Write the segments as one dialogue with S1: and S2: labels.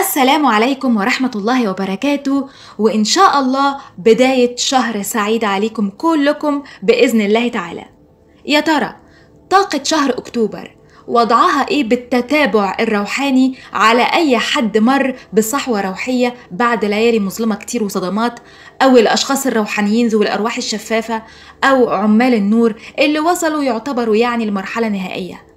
S1: السلام عليكم ورحمة الله وبركاته وإن شاء الله بداية شهر سعيد عليكم كلكم بإذن الله تعالى يا ترى طاقة شهر أكتوبر وضعها إيه بالتتابع الروحاني على أي حد مر بصحوة روحية بعد ليالي مظلمة كتير وصدمات أو الأشخاص الروحانيين ذوي الأرواح الشفافة أو عمال النور اللي وصلوا يعتبروا يعني المرحلة نهائية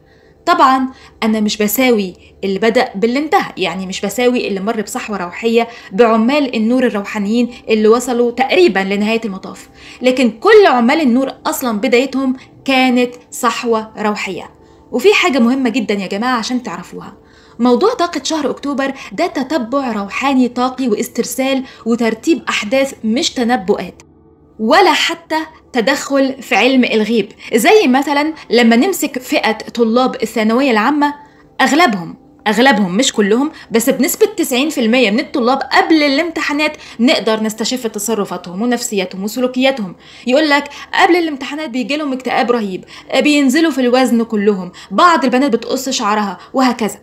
S1: طبعا أنا مش بساوي اللي بدأ باللي انتهى يعني مش بساوي اللي مر بصحوة روحية بعمال النور الروحانيين اللي وصلوا تقريبا لنهاية المطاف لكن كل عمال النور أصلا بدايتهم كانت صحوة روحية وفي حاجة مهمة جدا يا جماعة عشان تعرفوها موضوع طاقة شهر أكتوبر ده تتبع روحاني طاقي واسترسال وترتيب أحداث مش تنبؤات ولا حتى تدخل في علم الغيب زي مثلا لما نمسك فئة طلاب الثانوية العامة أغلبهم أغلبهم مش كلهم بس بنسبة 90% من الطلاب قبل الامتحانات نقدر نستشف تصرفاتهم ونفسياتهم وسلوكياتهم يقول لك قبل الامتحانات بيجي لهم اكتئاب رهيب بينزلوا في الوزن كلهم بعض البنات بتقص شعرها وهكذا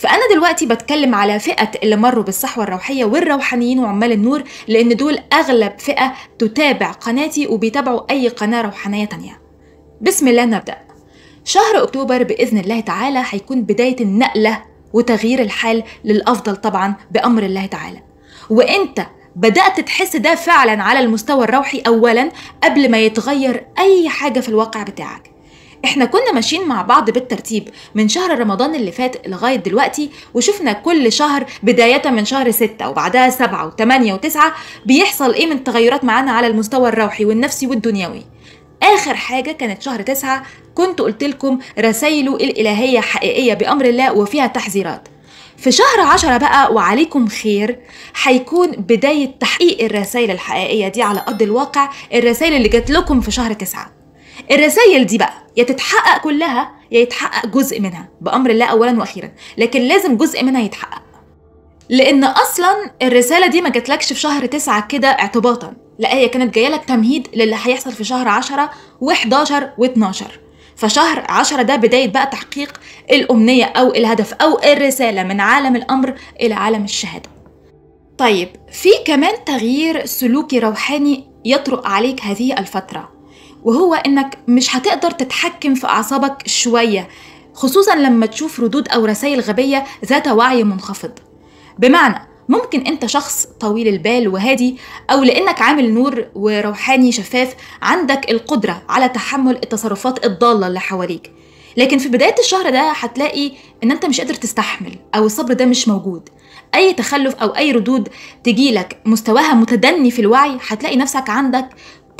S1: فانا دلوقتي بتكلم على فئه اللي مروا بالصحوه الروحيه والروحانيين وعمال النور لان دول اغلب فئه تتابع قناتي وبيتابعوا اي قناه روحانيه تانية بسم الله نبدا شهر اكتوبر باذن الله تعالى هيكون بدايه النقله وتغيير الحال للافضل طبعا بامر الله تعالى وانت بدأت تحس ده فعلا على المستوى الروحي أولا قبل ما يتغير أي حاجة في الواقع بتاعك احنا كنا ماشيين مع بعض بالترتيب من شهر رمضان اللي فات لغاية دلوقتي وشفنا كل شهر بداية من شهر ستة وبعدها سبعة وثمانية وتسعة بيحصل ايه من تغيرات معانا على المستوى الروحي والنفسي والدنيوي آخر حاجة كانت شهر تسعة كنت قلت لكم رسائله الإلهية حقيقية بأمر الله وفيها تحذيرات في شهر عشرة بقى وعليكم خير هيكون بداية تحقيق الرسائل الحقيقية دي على أرض الواقع الرسائل اللي جات لكم في شهر تسعة الرسائل دي بقى يا تتحقق كلها يا يتحقق جزء منها بأمر الله أولا وأخيرا لكن لازم جزء منها يتحقق لأن أصلا الرسالة دي ما جاتلكش في شهر تسعة كده اعتباطا لا هي كانت جايه لك تمهيد للي هيحصل في شهر 10 و11 و12 فشهر 10 ده بداية بقى تحقيق الأمنية أو الهدف أو الرسالة من عالم الأمر إلى عالم الشهادة طيب في كمان تغيير سلوكي روحاني يطرق عليك هذه الفترة وهو انك مش هتقدر تتحكم في اعصابك شويه خصوصا لما تشوف ردود او رسائل غبيه ذات وعي منخفض بمعنى ممكن انت شخص طويل البال وهادي او لانك عامل نور وروحاني شفاف عندك القدره على تحمل التصرفات الضاله اللي حواليك لكن في بدايه الشهر ده هتلاقي ان انت مش قادر تستحمل او الصبر ده مش موجود اي تخلف او اي ردود تجيلك مستواها متدني في الوعي هتلاقي نفسك عندك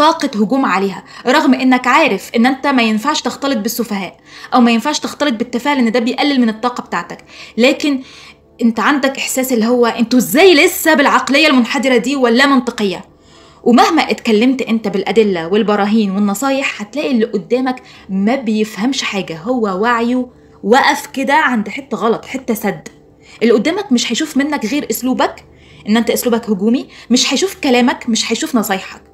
S1: طاقة هجوم عليها رغم انك عارف ان انت ما ينفعش تختلط بالسفهاء او ما ينفعش تختلط بالتفاهة لان ده بيقلل من الطاقة بتاعتك لكن انت عندك احساس اللي هو انتوا ازاي لسه بالعقلية المنحدرة دي ولا منطقية ومهما اتكلمت انت بالادله والبراهين والنصايح هتلاقي اللي قدامك ما بيفهمش حاجه هو وعيه وقف كده عند حته غلط حته سد اللي قدامك مش هيشوف منك غير اسلوبك ان انت اسلوبك هجومي مش هيشوف كلامك مش هيشوف نصايحك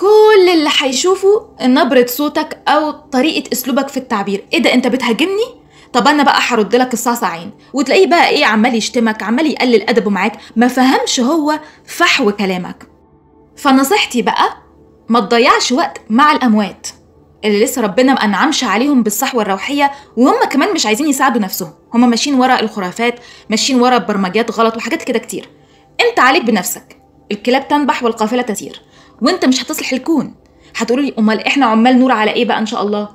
S1: كل اللي هيشوفه نبرة صوتك أو طريقة أسلوبك في التعبير إيه ده أنت بتهاجمني؟ طب انا بقى هرد لك الصاصه عين وتلاقيه بقى ايه عمال يشتمك عمال يقلل ادبه معاك ما فهمش هو فحو كلامك فنصيحتي بقى ما تضيعش وقت مع الاموات اللي لسه ربنا ما انعمش عليهم بالصحوه الروحيه وهم كمان مش عايزين يساعدوا نفسهم هم ماشيين ورا الخرافات ماشيين ورا برمجيات غلط وحاجات كده كتير انت عليك بنفسك الكلاب تنبح والقافله تسير وانت مش هتصلح الكون هتقولوا لي امال احنا عمال نور على ايه بقى ان شاء الله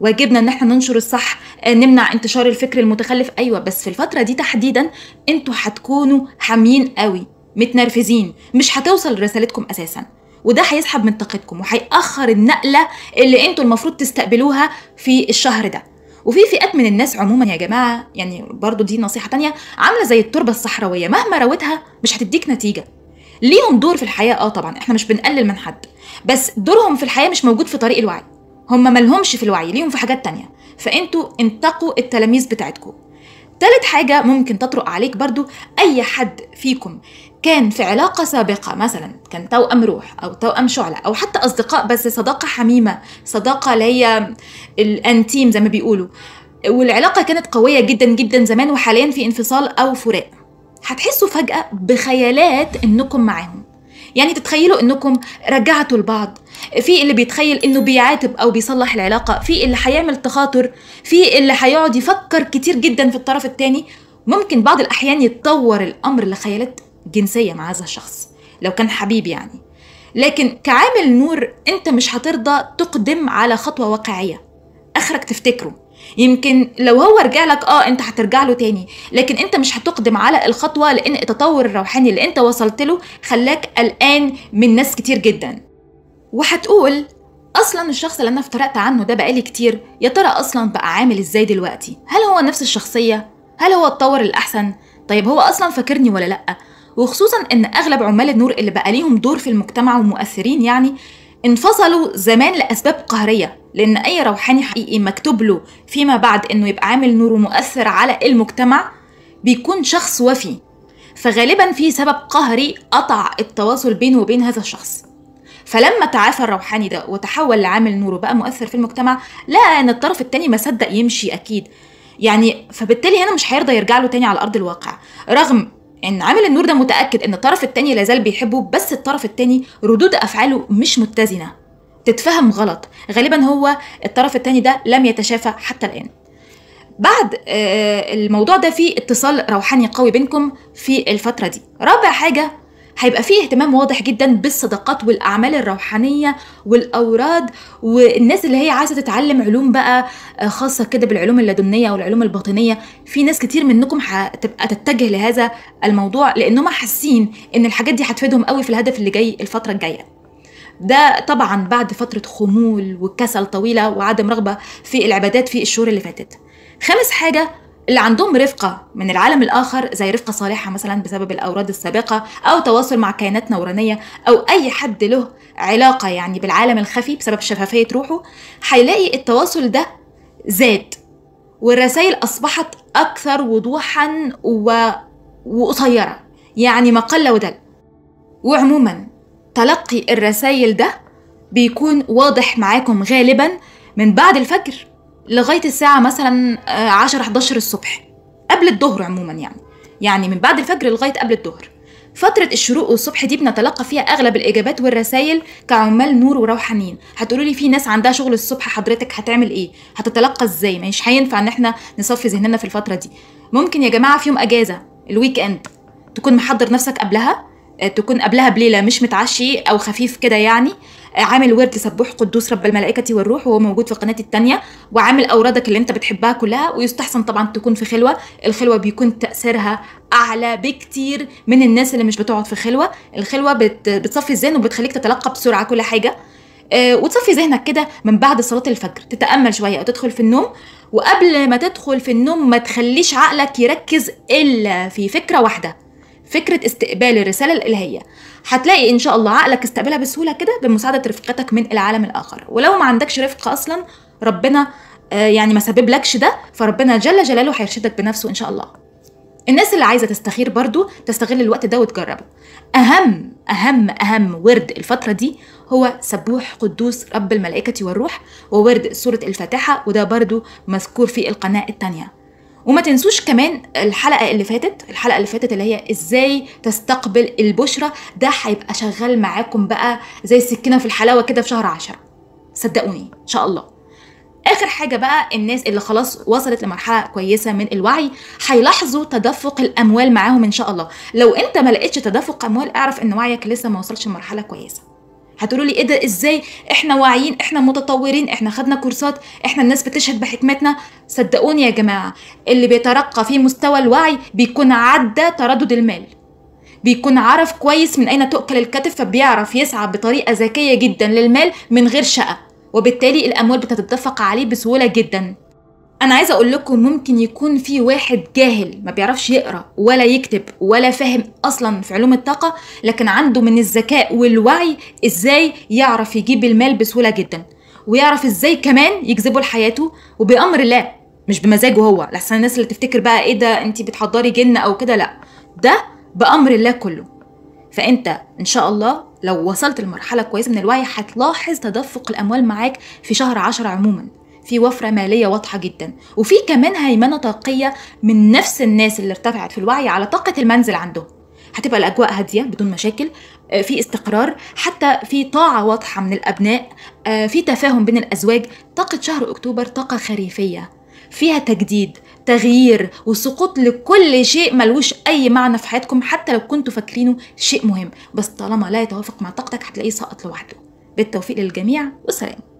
S1: واجبنا ان احنا ننشر الصح آه، نمنع انتشار الفكر المتخلف ايوه بس في الفتره دي تحديدا انتوا هتكونوا حاميين قوي متنرفزين مش هتوصل رسالتكم اساسا وده هيسحب من طاقتكم وهيأخر النقله اللي انتوا المفروض تستقبلوها في الشهر ده وفي فئات من الناس عموما يا جماعه يعني برضو دي نصيحه تانية عامله زي التربه الصحراويه مهما روتها مش هتديك نتيجه ليهم دور في الحياه اه طبعا احنا مش بنقلل من حد بس دورهم في الحياه مش موجود في طريق الوعي هم ملهمش في الوعي ليهم في حاجات تانية فانتوا انتقوا التلاميذ بتاعتكم تالت حاجة ممكن تطرق عليك برضو أي حد فيكم كان في علاقة سابقة مثلا كان توأم روح أو توأم شعلة أو حتى أصدقاء بس صداقة حميمة صداقة اللي هي الأنتيم زي ما بيقولوا والعلاقة كانت قوية جدا جدا زمان وحاليا في انفصال أو فراق هتحسوا فجأة بخيالات إنكم معاهم يعني تتخيلوا انكم رجعتوا لبعض في اللي بيتخيل انه بيعاتب او بيصلح العلاقه في اللي هيعمل تخاطر في اللي هيقعد يفكر كتير جدا في الطرف التاني ممكن بعض الاحيان يتطور الامر لخيالات جنسيه مع هذا الشخص لو كان حبيب يعني لكن كعامل نور انت مش هترضى تقدم على خطوه واقعيه اخرك تفتكره يمكن لو هو رجع لك اه انت هترجع له تاني لكن انت مش هتقدم على الخطوه لان التطور الروحاني اللي انت وصلت له خلاك قلقان من ناس كتير جدا وهتقول اصلا الشخص اللي انا افترقت عنه ده بقالي كتير يا ترى اصلا بقى عامل ازاي دلوقتي هل هو نفس الشخصيه هل هو اتطور الاحسن طيب هو اصلا فاكرني ولا لا وخصوصا ان اغلب عمال النور اللي بقى ليهم دور في المجتمع ومؤثرين يعني انفصلوا زمان لاسباب قهريه لان اي روحاني حقيقي مكتوب له فيما بعد انه يبقى عامل نور ومؤثر على المجتمع بيكون شخص وفي فغالبا في سبب قهري قطع التواصل بينه وبين هذا الشخص فلما تعافى الروحاني ده وتحول لعامل نور وبقى مؤثر في المجتمع لقى ان الطرف التاني ما صدق يمشي اكيد يعني فبالتالي هنا مش هيرضى يرجع له تاني على ارض الواقع رغم ان عامل النور ده متاكد ان الطرف التاني لازال بيحبه بس الطرف التاني ردود افعاله مش متزنه تتفهم غلط غالبا هو الطرف الثاني ده لم يتشافى حتى الآن بعد آه، الموضوع ده في اتصال روحاني قوي بينكم في الفترة دي رابع حاجة هيبقى فيه اهتمام واضح جدا بالصداقات والاعمال الروحانيه والاوراد والناس اللي هي عايزه تتعلم علوم بقى آه، خاصه كده بالعلوم اللادنيه والعلوم الباطنيه في ناس كتير منكم هتبقى تتجه لهذا الموضوع لانهم حاسين ان الحاجات دي هتفيدهم قوي في الهدف اللي جاي الفتره الجايه ده طبعا بعد فترة خمول وكسل طويلة وعدم رغبة في العبادات في الشهور اللي فاتت خامس حاجة اللي عندهم رفقة من العالم الآخر زي رفقة صالحة مثلا بسبب الأوراد السابقة أو تواصل مع كائنات نورانية أو أي حد له علاقة يعني بالعالم الخفي بسبب شفافية روحه هيلاقي التواصل ده زاد والرسائل أصبحت أكثر وضوحا و... وقصيرة يعني ما قل ودل وعموما تلقي الرسايل ده بيكون واضح معاكم غالبا من بعد الفجر لغاية الساعة مثلا 10 آه، 11 الصبح قبل الظهر عموما يعني يعني من بعد الفجر لغاية قبل الظهر فترة الشروق والصبح دي بنتلقى فيها أغلب الإجابات والرسائل كعمال نور وروحانيين، هتقولوا لي في ناس عندها شغل الصبح حضرتك هتعمل إيه؟ هتتلقى إزاي؟ مش هينفع إن إحنا نصفي ذهننا في الفترة دي. ممكن يا جماعة في يوم أجازة الويك إند تكون محضر نفسك قبلها آه، تكون قبلها بليله مش متعشي او خفيف كده يعني آه، عامل ورد سبوح قدوس رب الملائكة والروح وهو موجود في القناة التانية وعامل أورادك اللي أنت بتحبها كلها ويستحسن طبعا تكون في خلوة الخلوة بيكون تأثيرها أعلى بكتير من الناس اللي مش بتقعد في خلوة الخلوة بتصفي الذهن وبتخليك تتلقى بسرعة كل حاجة آه، وتصفي ذهنك كده من بعد صلاة الفجر تتأمل شوية أو تدخل في النوم وقبل ما تدخل في النوم ما تخليش عقلك يركز إلا في فكرة واحدة فكره استقبال الرساله الالهيه هتلاقي ان شاء الله عقلك استقبلها بسهوله كده بمساعده رفقتك من العالم الاخر ولو ما عندكش رفقه اصلا ربنا آه، يعني ما لكش ده فربنا جل جلاله هيرشدك بنفسه ان شاء الله الناس اللي عايزه تستخير برضو تستغل الوقت ده وتجربه اهم اهم اهم ورد الفتره دي هو سبوح قدوس رب الملائكه والروح وورد سوره الفاتحه وده برضو مذكور في القناه الثانيه وما تنسوش كمان الحلقه اللي فاتت الحلقه اللي فاتت اللي هي ازاي تستقبل البشرة ده هيبقى شغال معاكم بقى زي السكينه في الحلاوه كده في شهر عشرة صدقوني ان شاء الله اخر حاجه بقى الناس اللي خلاص وصلت لمرحله كويسه من الوعي هيلاحظوا تدفق الاموال معاهم ان شاء الله لو انت ما لقيتش تدفق اموال اعرف ان وعيك لسه ما وصلش لمرحله كويسه هتقولوا لي ايه ده ازاي احنا واعيين احنا متطورين احنا خدنا كورسات احنا الناس بتشهد بحكمتنا صدقوني يا جماعه اللي بيترقى في مستوى الوعي بيكون عدى تردد المال بيكون عارف كويس من اين تؤكل الكتف فبيعرف يسعى بطريقه ذكيه جدا للمال من غير شقه وبالتالي الاموال بتتدفق عليه بسهوله جدا انا عايزه اقول لكم ممكن يكون في واحد جاهل ما بيعرفش يقرا ولا يكتب ولا فاهم اصلا في علوم الطاقه لكن عنده من الذكاء والوعي ازاي يعرف يجيب المال بسهوله جدا ويعرف ازاي كمان يجذبه لحياته وبامر الله مش بمزاجه هو لحسن الناس اللي تفتكر بقى ايه ده انت بتحضري جن او كده لا ده بامر الله كله فانت ان شاء الله لو وصلت لمرحله كويسه من الوعي هتلاحظ تدفق الاموال معاك في شهر عشر عموما في وفرة مالية واضحة جدا وفي كمان هيمنة طاقية من نفس الناس اللي ارتفعت في الوعي على طاقة المنزل عندهم هتبقى الأجواء هادية بدون مشاكل آه، في استقرار حتى في طاعة واضحة من الأبناء آه، في تفاهم بين الأزواج طاقة شهر أكتوبر طاقة خريفية فيها تجديد تغيير وسقوط لكل شيء ملوش أي معنى في حياتكم حتى لو كنتوا فاكرينه شيء مهم بس طالما لا يتوافق مع طاقتك هتلاقيه سقط لوحده بالتوفيق للجميع والسلام